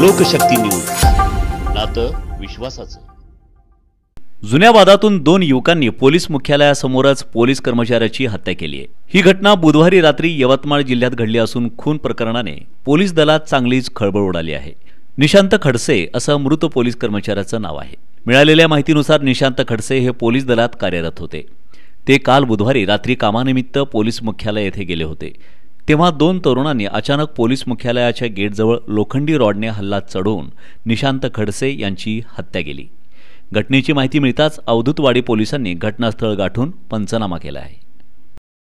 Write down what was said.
लोकशक्ती news नातं विश्वासाचं जुन्या वादातून दोन युवकांनी पोलीस मुख्यालयासमोरच पोलीस कर्मचाऱ्याची हत्या केली आहे ही घटना बुधवारी रात्री यवतमाळ जिल्ह्यात घडली असून खून प्रकरणाने पोलीस दलात चांगलीच खळबळ उडाली आहे निशांत खडसे असं मृत पोलीस कर्मचाऱ्याचं नाव आहे मिळालेल्या माहितीनुसार निशांत खडसे हे पोलीस दलात कार्यरत होते ते काल बुधवारी रात्री कामानिमित्त पोलीस मुख्यालय येथे गेले होते तेव्हा दोन तरुणांनी अचानक पोलीस मुख्यालयाच्या गेटजवळ लोखंडी रॉडने हल्ला चढवून निशांत खडसे यांची हत्या केली घटनेची माहिती मिळताच अवधूतवाडी पोलिसांनी घटनास्थळ गाठून पंचनामा केला आहे